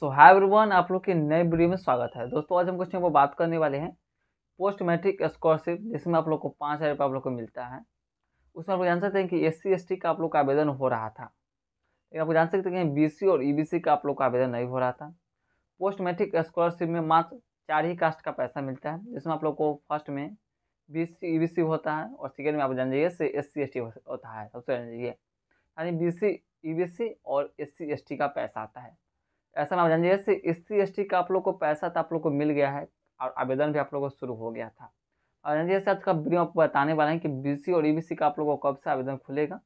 सो hi everyone आप लोग के नए वीडियो में स्वागत है दोस्तों आज हम कुछ नहीं बात करने वाले हैं पोस्ट मैट्रिक स्कॉलरशिप जिसमें आप लोग को पाँच हज़ार रुपये आप लोग को मिलता है उसमें आप लोग जान सकते हैं कि एस सी का आप लोग का आवेदन हो रहा था लेकिन आप लोग जान सकते हैं बी और ई e का आप लोग का आवेदन नहीं हो रहा था पोस्ट मैट्रिक स्कॉलरशिप में मात्र चार ही कास्ट का पैसा मिलता है जिसमें आप लोग को फर्स्ट में बी सी e होता है और सेकेंड में आप जान जाइए से एस सी होता है सबसे जान जाइए यानी बी सी e और एस सी का पैसा आता है ऐसा ना हो जाए जैसे एस सी का आप लोग को पैसा तो आप लोग को मिल गया है और आवेदन भी आप लोग को शुरू हो गया था और जैसे आज का वीडियो आपको बताने वाला है कि बी और ई का आप लोग को कब से आवेदन खुलेगा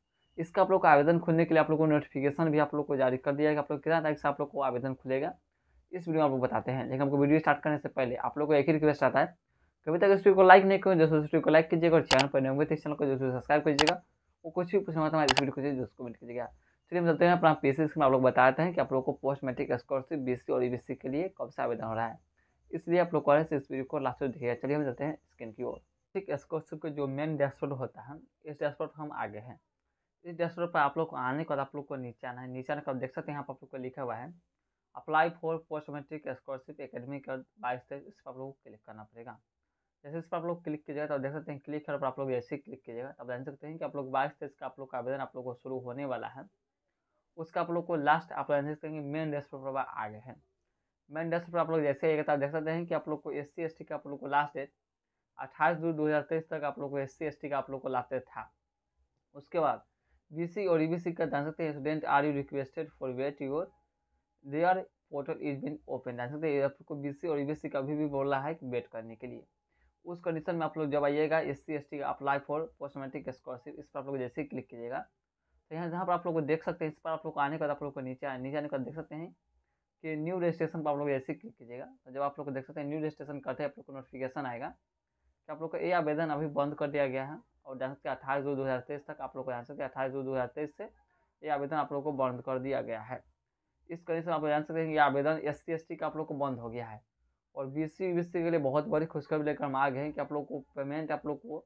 इसका आप लोग को आवेदन खुलने के लिए आप लोग को नोटिफिकेशन भी आप लोग को जारी कर दिया है कि आप लोग कितना तारीख से आप लोग को आवेदन खुलेगा इस वीडियो में आप लोग बताते हैं लेकिन आपको वीडियो स्टार्ट करने से पहले आप लोग को एक ही रिक्वेस्ट आता है कभी तक इस वीडियो को लाइक नहीं करें जरूर वीडियो को लाइक कीजिएगा और चैनल पर नहीं होंगे तो इस चैनल को जो सब्सक्राइब कीजिएगा और कुछ भी पूछना हमारे इस वीडियो को उसको कमेंट कीजिएगा चलिए हम चलते हैं अपना पी सी में आप लोग बताते हैं कि आप लोग को post matric scholarship B C और ई बी सी के लिए कब से आवेदन हो रहा है इसलिए आप लोग कॉलेज इस वीडियो को लास्ट तक देखिएगा चलिए हम चलते हैं स्क्रीन की ओर ठीक स्कॉलरशिप का जो मेन डैशबोर्ड होता है इस डैशबोर्ड हम आगे हैं इस डैशबोर्ड पर आप लोग को आने के बाद आप लोग को नीचे आना है नीचे आने का देख सकते हैं यहाँ पर आप लोग को लिखा हुआ है apply for post matric scholarship academy का बाईस तेईस इस पर आप लोग को क्लिक करना पड़ेगा जैसे इस पर आप लोग क्लिक कीजिएगा तो देख सकते हैं क्लिक कर पर आप लोग ऐसे क्लिक कीजिएगा तब जान सकते हैं कि आप लोग बाईस तेईस का आप लोग का आवेदन आप लोग को शुरू होने वाला है उसका आप लोग को लास्ट आप लोग एनालिस करेंगे मेन डेस्क पर आ गए हैं मेन डेस्क पर आप लोग जैसे एक देख सकते हैं कि आप लोग को एस सी एस टी का आप लोग को लास्ट डेट अट्ठाईस जून दो हज़ार तेईस तक आप लोग को एस सी एस टी का आप लोग को लास्ट डेट था उसके बाद बी सी और ई बी सी का जान सकते हैं student are you requested for wait your R portal is been open जान सकते हैं आपको बी सी और ई बी सी का अभी भी बोल रहा है कि वेट करने के लिए उस कंडीशन में आप लोग जब आइएगा एस सी एस टी का अप्लाई फॉर पोस्टमेटिक स्कॉलरशिप इस पर आप लोग जैसे ही क्लिक कीजिएगा तो यहाँ जहाँ पर आप लोग को देख सकते हैं इस पर आप लोग आने के बाद आप लोग को नीचे नीचे आने के बाद देख सकते हैं कि न्यू रजिस्ट्रेशन पर आप लोग ऐसे क्लिक कीजिएगा तो जब आप लोग को देख सकते हैं न्यू रजिस्ट्रेशन करते हैं आप लोग को नोटिफिकेशन आएगा कि आप लोग का ये आवेदन अभी बंद कर दिया गया है और जान सकते अट्ठाईस दो दो हज़ार तेईस तक आप लोग को जान सकते हैं अट्ठाईस दो दो हज़ार तेईस से ये आवेदन आप लोग को बंद कर दिया गया है इस से आप जान सकते हैं कि आवेदन एस सी का आप लोग को बंद हो गया है और बी सी के लिए बहुत बड़ी खुशखबरी लेकर हम आ गए हैं कि आप लोग को पेमेंट आप लोग को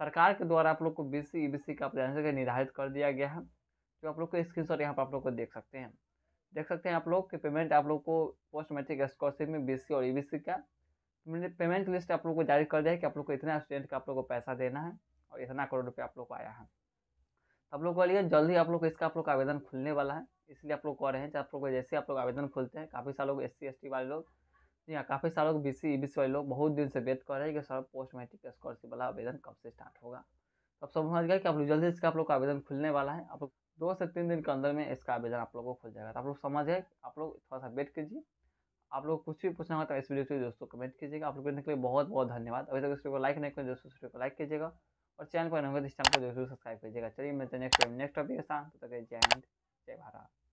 सरकार के द्वारा आप लोग को B C E B C का आंसर निर्धारित कर दिया गया है जो आप लोग को स्क्रीन शॉट यहाँ पर आप लोग को देख सकते हैं देख सकते हैं आप लोग के पेमेंट आप लोग को पोस्ट मैट्रिक स्कॉलरशिप में बी सी और ई बी सी का पेमेंट लिस्ट आप लोग को जारी कर दिया है कि आप लोग को इतना स्टूडेंट का आप लोग को पैसा देना है और इतना करोड़ रुपये आप लोग को आया है आप लोग को लिए जल्दी आप लोग को इसका आप लोग का आवेदन खुलने वाला है इसलिए आप लोग कह रहे हैं आप लोग को जैसे आप लोग आवेदन खुलते हैं काफ़ी सारे लोग एस सी वाले लोग यहाँ काफ़ी सालों के बी सी बी सी वाले लोग बहुत दिन से वेट कर रहे हैं कि सर पोस्ट मैट्रिक स्कॉलरशिप वाला आवेदन कब से स्टार्ट होगा तो अब समझ गया कि आप लोग जल्दी इसका आप लोग का आवेदन खुलने वाला है आप लोग दो से तीन दिन के अंदर में इसका आवेदन आप लोग को खुल जाएगा तो आप लोग समझ गए आप लोग थोड़ा सा वेट कीजिए आप लोग कुछ भी पूछना होता तो है इस वीडियो से दोस्तों कमेंट कीजिएगा आप लोग के लिए बहुत बहुत धन्यवाद अभी तक इस वीडियो को लाइक नहीं करें तो दोस्तों इस वीडियो को लाइक कीजिएगा और चैनल पर नहीं नंबर तो इस चैनल को जरूर सब्सक्राइब कीजिएगा चलिए मिलते हैं नेक्स्ट नेक्स्ट टॉपिक के साथ तो जय हिंद जय भारत